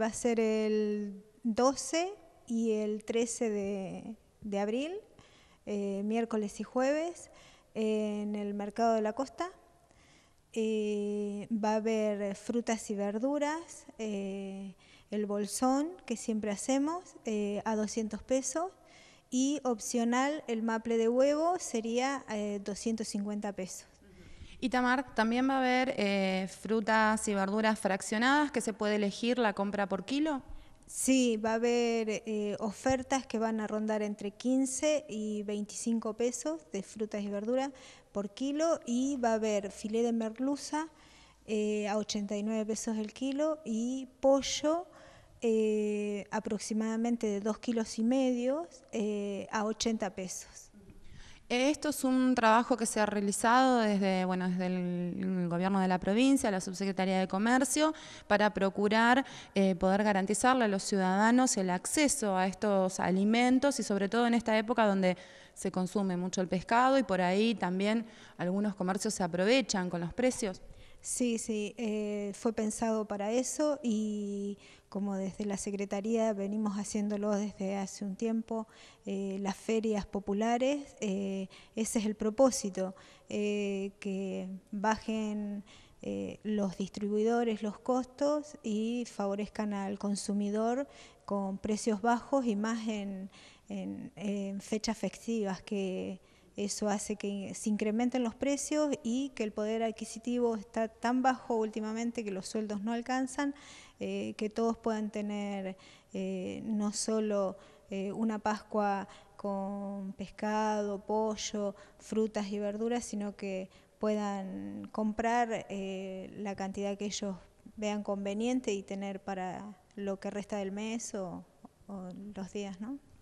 Va a ser el 12 y el 13 de, abril, eh, miércoles y jueves, en el Mercado de la Costa. Eh, va a haber frutas y verduras, eh, el bolsón que siempre hacemos a 200 pesos y opcional el maple de huevo sería 250 pesos. Tamar, también va a haber eh, frutas y verduras fraccionadas que se puede elegir la compra por kilo. Sí, va a haber eh, ofertas que van a rondar entre 15 y 25 pesos de frutas y verduras por kilo y va a haber filé de merluza eh, a 89 pesos el kilo y pollo aproximadamente de 2 kilos y medio a 80 pesos. Esto es un trabajo que se ha realizado desde, desde el gobierno de la provincia, la subsecretaría de Comercio, para procurar eh, poder garantizarle a los ciudadanos el acceso a estos alimentos y sobre todo en esta época donde se consume mucho el pescado y por ahí también algunos comercios se aprovechan con los precios. Sí, sí, eh, fue pensado para eso y como desde la Secretaría venimos haciéndolo desde hace un tiempo, eh, las ferias populares, eh, ese es el propósito, que bajen los distribuidores los costos y favorezcan al consumidor con precios bajos y más en, en fechas festivas que eso hace que se incrementen los precios y que el poder adquisitivo está tan bajo últimamente que los sueldos no alcanzan, eh, que todos puedan tener eh, no solo eh, una Pascua con pescado, pollo, frutas y verduras, sino que puedan comprar la cantidad que ellos vean conveniente y tener para lo que resta del mes o, o los días, ¿no?